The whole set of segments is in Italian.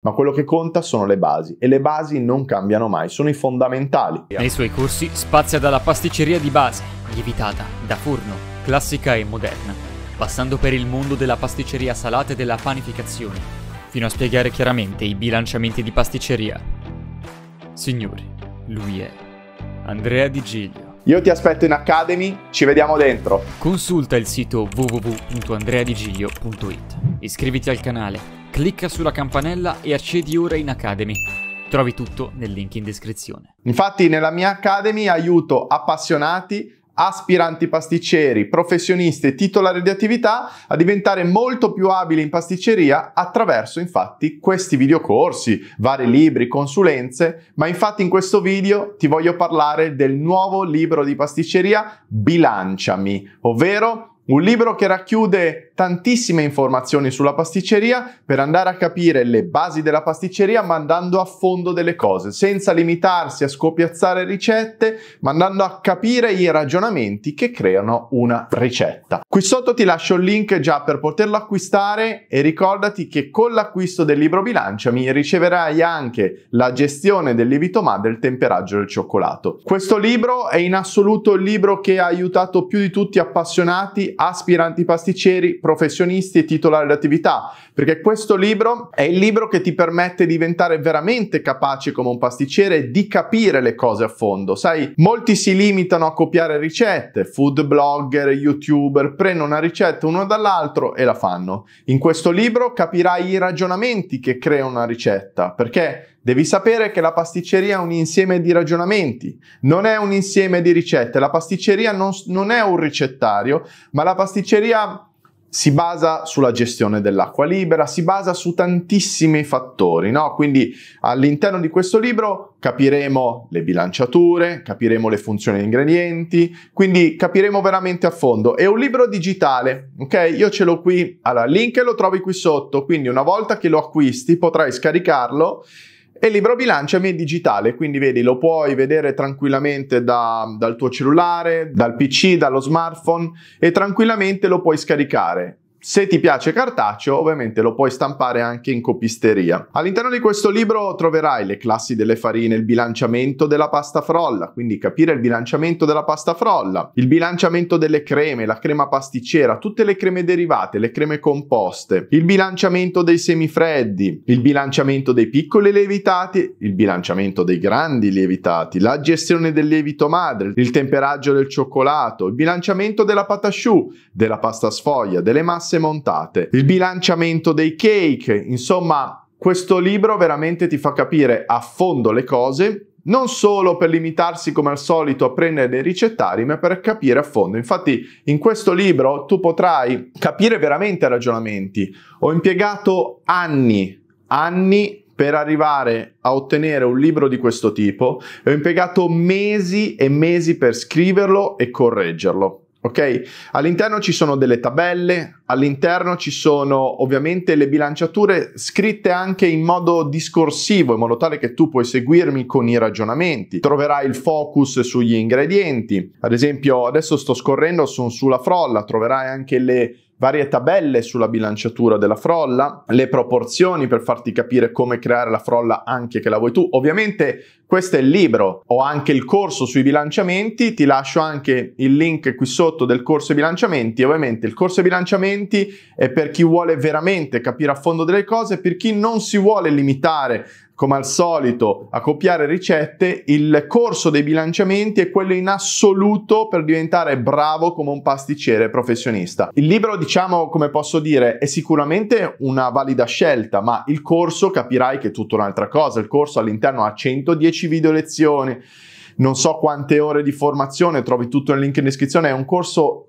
ma quello che conta sono le basi e le basi non cambiano mai, sono i fondamentali. Nei suoi corsi spazia dalla pasticceria di base, lievitata, da forno, classica e moderna, passando per il mondo della pasticceria salata e della panificazione, fino a spiegare chiaramente i bilanciamenti di pasticceria. Signori, lui è Andrea Di Giglio. Io ti aspetto in Academy, ci vediamo dentro. Consulta il sito www.andreadigiglio.it. Iscriviti al canale clicca sulla campanella e accedi ora in Academy. Trovi tutto nel link in descrizione. Infatti nella mia Academy aiuto appassionati, aspiranti pasticceri, professionisti e titolari di attività a diventare molto più abili in pasticceria attraverso infatti questi videocorsi, vari libri, consulenze, ma infatti in questo video ti voglio parlare del nuovo libro di pasticceria Bilanciami, ovvero un libro che racchiude tantissime informazioni sulla pasticceria per andare a capire le basi della pasticceria ma andando a fondo delle cose, senza limitarsi a scopiazzare ricette, ma andando a capire i ragionamenti che creano una ricetta. Qui sotto ti lascio il link già per poterlo acquistare e ricordati che con l'acquisto del libro Bilanciami riceverai anche la gestione del lievito madre e il temperaggio del cioccolato. Questo libro è in assoluto il libro che ha aiutato più di tutti appassionati, aspiranti pasticceri, professionisti e titolari d'attività, perché questo libro è il libro che ti permette di diventare veramente capace come un pasticcere di capire le cose a fondo. Sai, molti si limitano a copiare ricette, food blogger, youtuber, prendono una ricetta uno dall'altro e la fanno. In questo libro capirai i ragionamenti che creano una ricetta, perché Devi sapere che la pasticceria è un insieme di ragionamenti, non è un insieme di ricette. La pasticceria non, non è un ricettario, ma la pasticceria si basa sulla gestione dell'acqua libera, si basa su tantissimi fattori, no? Quindi all'interno di questo libro capiremo le bilanciature, capiremo le funzioni degli ingredienti, quindi capiremo veramente a fondo. È un libro digitale, ok? Io ce l'ho qui, allora il link lo trovi qui sotto, quindi una volta che lo acquisti potrai scaricarlo e il libro bilanciami è digitale, quindi vedi, lo puoi vedere tranquillamente da, dal tuo cellulare, dal PC, dallo smartphone e tranquillamente lo puoi scaricare se ti piace cartaceo, ovviamente lo puoi stampare anche in copisteria. All'interno di questo libro troverai le classi delle farine, il bilanciamento della pasta frolla, quindi capire il bilanciamento della pasta frolla, il bilanciamento delle creme, la crema pasticcera, tutte le creme derivate, le creme composte, il bilanciamento dei semifreddi, il bilanciamento dei piccoli lievitati, il bilanciamento dei grandi lievitati, la gestione del lievito madre, il temperaggio del cioccolato, il bilanciamento della pata choux, della pasta sfoglia, delle masse tasse montate, il bilanciamento dei cake, insomma questo libro veramente ti fa capire a fondo le cose non solo per limitarsi come al solito a prendere dei ricettari, ma per capire a fondo. Infatti in questo libro tu potrai capire veramente ragionamenti. Ho impiegato anni, anni per arrivare a ottenere un libro di questo tipo, e ho impiegato mesi e mesi per scriverlo e correggerlo ok? All'interno ci sono delle tabelle, all'interno ci sono ovviamente le bilanciature scritte anche in modo discorsivo, in modo tale che tu puoi seguirmi con i ragionamenti. Troverai il focus sugli ingredienti, ad esempio adesso sto scorrendo su, sulla frolla, troverai anche le varie tabelle sulla bilanciatura della frolla, le proporzioni per farti capire come creare la frolla anche che la vuoi tu. Ovviamente questo è il libro, ho anche il corso sui bilanciamenti, ti lascio anche il link qui sotto del corso bilanciamenti. Ovviamente il corso bilanciamenti è per chi vuole veramente capire a fondo delle cose, per chi non si vuole limitare come al solito a copiare ricette, il corso dei bilanciamenti è quello in assoluto per diventare bravo come un pasticcere professionista. Il libro, diciamo, come posso dire, è sicuramente una valida scelta, ma il corso capirai che è tutta un'altra cosa. Il corso all'interno ha 110 10 video lezioni, non so quante ore di formazione, trovi tutto nel link in descrizione, è un corso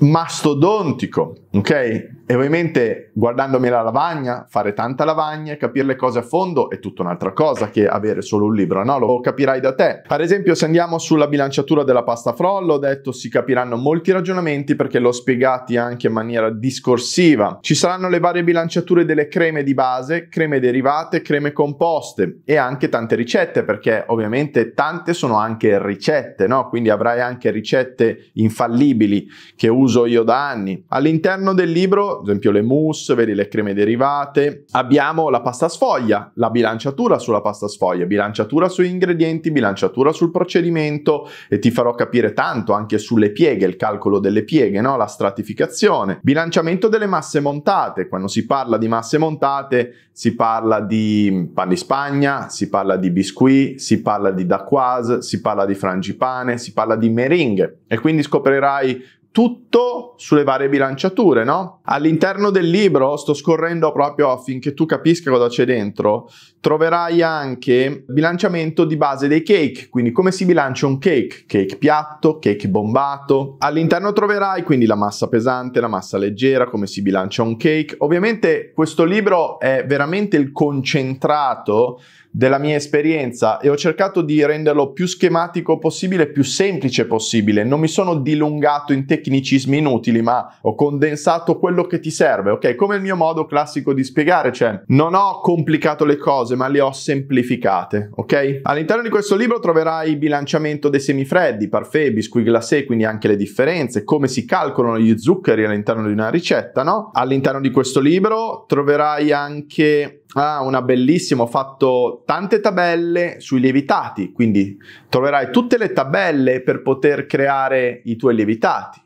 mastodontico, ok? E ovviamente guardandomi la lavagna, fare tanta lavagna, capire le cose a fondo è tutta un'altra cosa che avere solo un libro, no? Lo capirai da te. Ad esempio, se andiamo sulla bilanciatura della pasta frolla, ho detto si capiranno molti ragionamenti perché l'ho spiegati anche in maniera discorsiva. Ci saranno le varie bilanciature delle creme di base, creme derivate, creme composte e anche tante ricette perché ovviamente tante sono anche ricette, no? Quindi avrai anche ricette infallibili che uso io da anni. All'interno del libro ad esempio le mousse, vedi le creme derivate. Abbiamo la pasta sfoglia, la bilanciatura sulla pasta sfoglia, bilanciatura sugli ingredienti, bilanciatura sul procedimento e ti farò capire tanto anche sulle pieghe, il calcolo delle pieghe, no? la stratificazione. Bilanciamento delle masse montate, quando si parla di masse montate si parla di pan di Spagna, si parla di biscuit, si parla di dacquoise, si parla di frangipane, si parla di meringhe e quindi scoprirai tutto sulle varie bilanciature, no? All'interno del libro, sto scorrendo proprio affinché tu capisca cosa c'è dentro, troverai anche bilanciamento di base dei cake, quindi come si bilancia un cake, cake piatto, cake bombato. All'interno troverai quindi la massa pesante, la massa leggera, come si bilancia un cake. Ovviamente questo libro è veramente il concentrato della mia esperienza e ho cercato di renderlo più schematico possibile, più semplice possibile. Non mi sono dilungato in tecnicismi inutili, ma ho condensato quello quello che ti serve, ok? Come il mio modo classico di spiegare, cioè non ho complicato le cose, ma le ho semplificate, ok? All'interno di questo libro troverai il bilanciamento dei semifreddi, parfait, biscuit glacé, quindi anche le differenze, come si calcolano gli zuccheri all'interno di una ricetta, no? All'interno di questo libro troverai anche Ah, una bellissima, ho fatto tante tabelle sui lievitati, quindi troverai tutte le tabelle per poter creare i tuoi lievitati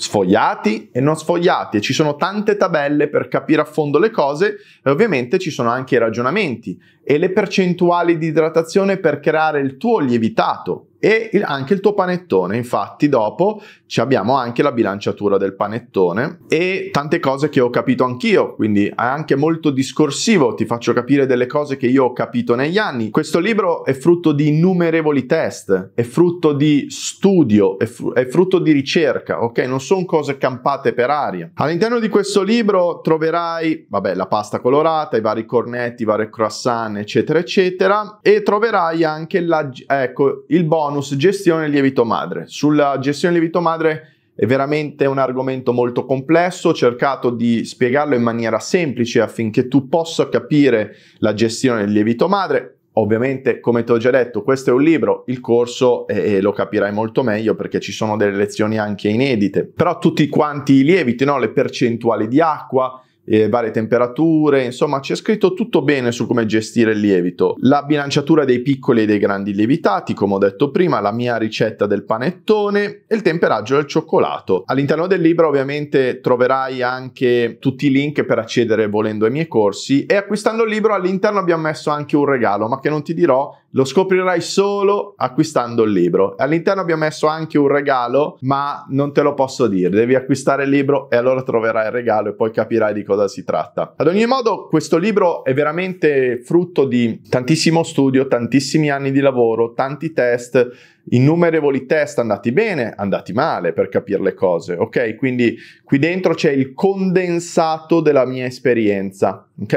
sfogliati e non sfogliati e ci sono tante tabelle per capire a fondo le cose e ovviamente ci sono anche i ragionamenti e le percentuali di idratazione per creare il tuo lievitato e il, anche il tuo panettone. Infatti, dopo ci abbiamo anche la bilanciatura del panettone e tante cose che ho capito anch'io, quindi è anche molto discorsivo, ti faccio capire delle cose che io ho capito negli anni. Questo libro è frutto di innumerevoli test, è frutto di studio, è, fr- è frutto di ricerca, ok? Non sono cose campate per aria. All'interno di questo libro troverai, vabbè, la pasta colorata, i vari cornetti, i vari croissant, eccetera, eccetera, e troverai anche la, ecco, il bonus bonus gestione lievito madre. Sulla gestione lievito madre è veramente un argomento molto complesso, ho cercato di spiegarlo in maniera semplice affinché tu possa capire la gestione del lievito madre. Ovviamente, come ti ho già detto, questo è un libro, il corso eh, lo capirai molto meglio perché ci sono delle lezioni anche inedite. Però tutti quanti i lieviti, no? le percentuali di acqua, eh, varie temperature, insomma c'è scritto tutto bene su come gestire il lievito, la bilanciatura dei piccoli e dei grandi lievitati, come ho detto prima, la mia ricetta del panettone e il temperaggio del cioccolato. All'interno del libro ovviamente troverai anche tutti i link per accedere volendo ai miei corsi e acquistando il libro all'interno abbiamo messo anche un regalo, ma che non ti dirò lo scoprirai solo acquistando il libro. All'interno abbiamo messo anche un regalo, ma non te lo posso dire. Devi acquistare il libro e allora troverai il regalo e poi capirai di cosa si tratta. Ad ogni modo, questo libro è veramente frutto di tantissimo studio, tantissimi anni di lavoro, tanti test innumerevoli test andati bene, andati male per capire le cose, ok? Quindi qui dentro c'è il condensato della mia esperienza, ok?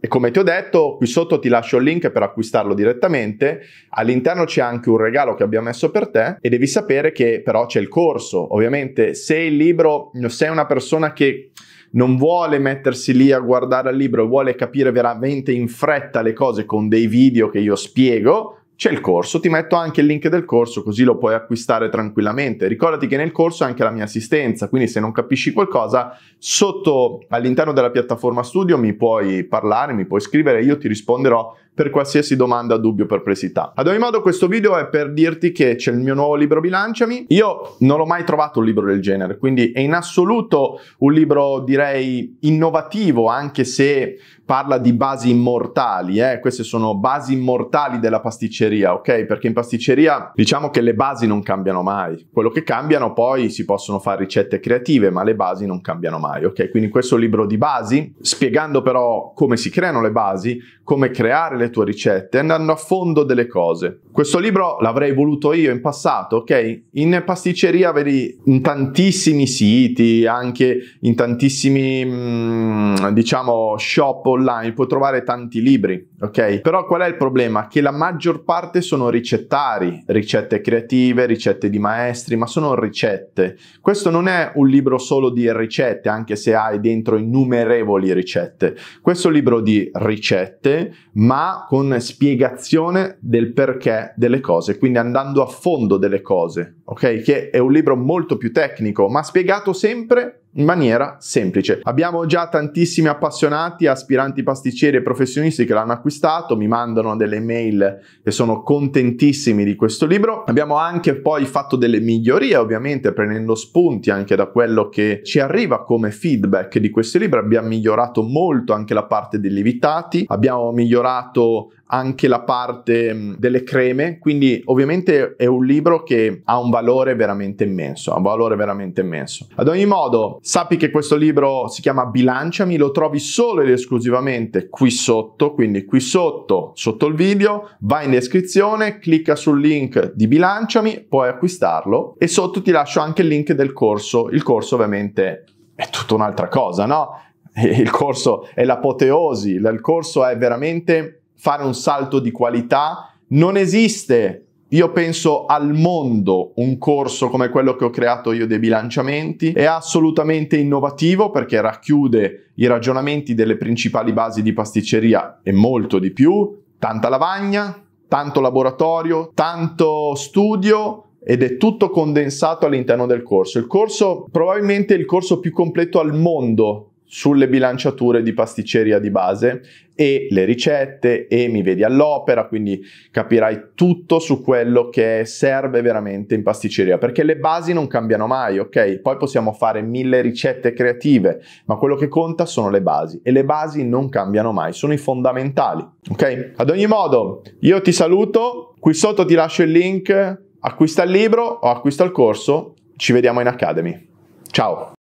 E come ti ho detto, qui sotto ti lascio il link per acquistarlo direttamente, all'interno c'è anche un regalo che abbiamo messo per te e devi sapere che però c'è il corso, ovviamente se il libro, sei una persona che non vuole mettersi lì a guardare il libro, e vuole capire veramente in fretta le cose con dei video che io spiego, c'è il corso, ti metto anche il link del corso così lo puoi acquistare tranquillamente. Ricordati che nel corso è anche la mia assistenza, quindi se non capisci qualcosa, sotto all'interno della piattaforma studio mi puoi parlare, mi puoi scrivere, io ti risponderò per qualsiasi domanda, dubbio, perplessità. Ad ogni modo questo video è per dirti che c'è il mio nuovo libro Bilanciami. Io non ho mai trovato un libro del genere, quindi è in assoluto un libro direi innovativo, anche se parla di basi immortali, eh? queste sono basi immortali della pasticceria, ok? Perché in pasticceria diciamo che le basi non cambiano mai, quello che cambiano poi si possono fare ricette creative, ma le basi non cambiano mai, ok? Quindi questo libro di basi, spiegando però come si creano le basi, come creare le tue ricette, andando a fondo delle cose. Questo libro l'avrei voluto io in passato, ok? In pasticceria vedi in tantissimi siti, anche in tantissimi, mm, diciamo, shop online puoi trovare tanti libri, ok? Però qual è il problema? Che la maggior parte sono ricettari, ricette creative, ricette di maestri, ma sono ricette. Questo non è un libro solo di ricette, anche se hai dentro innumerevoli ricette. Questo è un libro di ricette, ma con spiegazione del perché delle cose, quindi andando a fondo delle cose, ok? Che è un libro molto più tecnico, ma spiegato sempre in maniera semplice. Abbiamo già tantissimi appassionati, aspiranti pasticceri e professionisti che l'hanno acquistato, mi mandano delle mail che sono contentissimi di questo libro. Abbiamo anche poi fatto delle migliorie, ovviamente prendendo spunti anche da quello che ci arriva come feedback di questo libro. Abbiamo migliorato molto anche la parte dei lievitati, abbiamo migliorato anche la parte mm, delle creme, quindi ovviamente è un libro che ha un valore veramente immenso, ha un valore veramente immenso. Ad ogni modo, sappi che questo libro si chiama Bilanciami, lo trovi solo ed esclusivamente qui sotto, quindi qui sotto, sotto il video, vai in descrizione, clicca sul link di Bilanciami, puoi acquistarlo e sotto ti lascio anche il link del corso, il corso ovviamente è tutta un'altra cosa, no? Il corso è l'apoteosi, il corso è veramente fare un salto di qualità. Non esiste, io penso al mondo, un corso come quello che ho creato io dei bilanciamenti. È assolutamente innovativo perché racchiude i ragionamenti delle principali basi di pasticceria e molto di più. Tanta lavagna, tanto laboratorio, tanto studio, ed è tutto condensato all'interno del corso. Il corso, probabilmente il corso più completo al mondo sulle bilanciature di pasticceria di base e le ricette e mi vedi all'opera, quindi capirai tutto su quello che serve veramente in pasticceria, perché le basi non cambiano mai, ok? Poi possiamo fare mille ricette creative, ma quello che conta sono le basi e le basi non cambiano mai, sono i fondamentali, ok? Ad ogni modo, io ti saluto, qui sotto ti lascio il link, acquista il libro o acquista il corso, ci vediamo in Academy. Ciao!